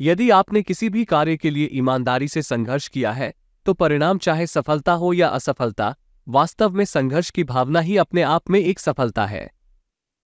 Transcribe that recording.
यदि आपने किसी भी कार्य के लिए ईमानदारी से संघर्ष किया है तो परिणाम चाहे सफलता हो या असफलता वास्तव में संघर्ष की भावना ही अपने आप में एक सफलता है